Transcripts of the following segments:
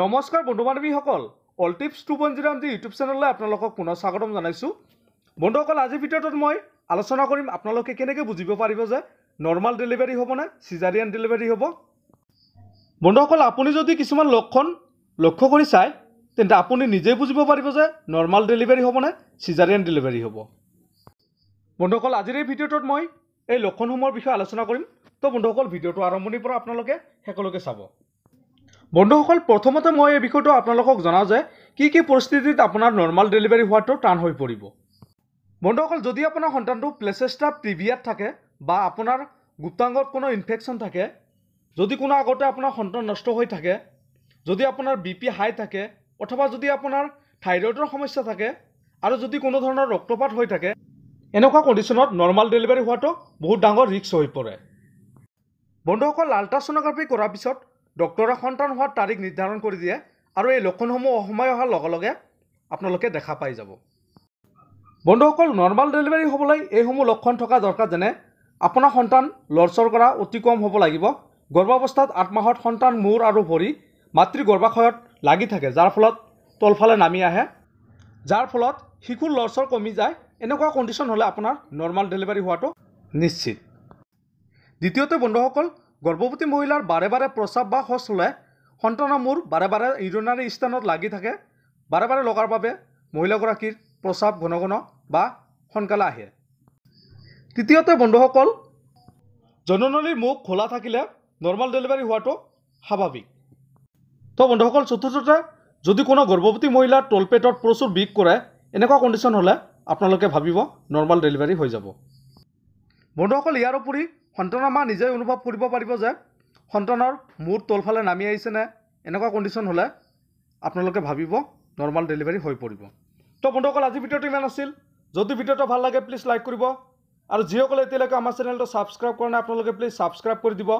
নমস্কাৰ বন্ধু বান্ধৱীসকল all tips two point zero' M G YouTube চেনেললৈ আপোনালোকক পুনৰ স্বাগতম জনাইছোঁ বন্ধুসকল আজিৰ ভিতৰত মই আলোচনা কৰিম আপোনালোকে কেনেকৈ বুজিব পাৰিব যে নৰ্মেল ডেলিভাৰী হ'বনে চিজাৰিয়ান ডেলিভাৰী হ'ব বন্ধুসকল আপুনি যদি কিছুমান লক্ষণ লক্ষ্য কৰি চায় তেন্তে আপুনি নিজেই বুজিব পাৰিব যে নৰ্মেল ডেলিভাৰী হ'বনে চিজাৰিয়ান ডেলিভাৰী হ'ব বন্ধুসকল আজিৰ এই ভিডিঅ'টোত মই এই লক্ষণসমূহৰ বিষয়ে আলোচনা কৰিম তো বন্ধুসকল ভিডিঅ'টো আৰম্ভণিৰ পৰা আপোনালোকে শেষলৈকে চাব বন্ধুসকল প্ৰথমতে মই এই বিষয়টো আপোনালোকক জনাওঁ যে কি কি পৰিস্থিতিত আপোনাৰ নৰ্মেল ডেলিভাৰী হোৱাটো টান হৈ পৰিব বন্ধুসকল যদি আপোনাৰ সন্তানটো প্লেচেষ্টা প্ৰিভিয়াত থাকে বা আপোনাৰ গুপ্তাংগত কোনো ইনফেকশ্যন থাকে যদি কোনো আগতে আপোনাৰ সন্তান নষ্ট হৈ থাকে যদি আপোনাৰ বি পি হাই থাকে অথবা যদি আপোনাৰ থাইৰয়ডৰ সমস্যা থাকে আৰু যদি কোনো ধৰণৰ ৰক্তপাত হৈ থাকে এনেকুৱা কণ্ডিশ্যনত নৰ্মেল ডেলিভাৰী হোৱাটো বহুত ডাঙৰ ৰিস্ক হৈ পৰে বন্ধুসকল আল্ট্ৰাছ'ন'গ্ৰাফি কৰাৰ পিছত ডক্তৰৰ সন্তান হোৱাৰ তাৰিখ নিৰ্ধাৰণ কৰি দিয়ে আৰু এই লক্ষণসমূহ অসময় অহাৰ লগে লগে আপোনালোকে দেখা পাই যাব বন্ধুসকল নৰ্মেল ডেলিভাৰী হ'বলৈ এইসমূহ লক্ষণ থকা দৰকাৰ যেনে আপোনাৰ সন্তান লৰচৰ কৰা অতি কম হ'ব লাগিব গৰ্ভাৱস্থাত আঠ মাহত সন্তান মূৰ আৰু ভৰি মাতৃ গৰ্ভাশয়ত লাগি থাকে যাৰ ফলত তলফালে নামি আহে যাৰ ফলত শিশুৰ লৰচৰ কমি যায় এনেকুৱা কণ্ডিশ্যন হ'লে আপোনাৰ নৰ্মেল ডেলিভাৰী হোৱাটো নিশ্চিত দ্বিতীয়তে বন্ধুসকল গৰ্ভৱতী মহিলাৰ বাৰে বাৰে প্ৰস্ৰাৱ বা শৌচ হ'লে সন্তানৰ মূৰ বাৰে বাৰে ইৰণাৰী স্থানত লাগি থাকে বাৰে বাৰে লগাৰ বাবে মহিলাগৰাকীৰ প্ৰস্ৰাৱ ঘন ঘন বা সোনকালে আহে তৃতীয়তে বন্ধুসকল জননলীৰ মুখ খোলা থাকিলে নৰ্মেল ডেলিভাৰী হোৱাটো স্বাভাৱিক তো বন্ধুসকল চতুৰ্থতে যদি কোনো গৰ্ভৱতী মহিলাৰ টল পেটত প্ৰচুৰ বিষ কৰে এনেকুৱা কণ্ডিশ্যন হ'লে আপোনালোকে ভাবিব নৰ্মেল ডেলিভাৰী হৈ যাব বন্ধুসকল ইয়াৰ উপৰি সন্তানৰ মা নিজেই অনুভৱ কৰিব পাৰিব যে সন্তানৰ মূৰ তলফালে নামি আহিছেনে এনেকুৱা কণ্ডিশ্যন হ'লে আপোনালোকে ভাবিব নৰ্মেল ডেলিভাৰী হৈ পৰিব তো বন্ধুসকল আজি ভিডিঅ'টো ইমান আছিল যদি ভিডিঅ'টো ভাল লাগে প্লিজ লাইক কৰিব আৰু যিসকলে এতিয়ালৈকে আমাৰ চেনেলটো ছাবস্ক্ৰাইব কৰা নাই আপোনালোকে প্লিজ ছাবস্ক্ৰাইব কৰি দিব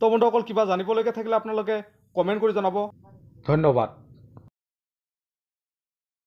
তো বন্ধুসকল কিবা জানিবলগীয়া থাকিলে আপোনালোকে কমেণ্ট কৰি জনাব ধন্যবাদ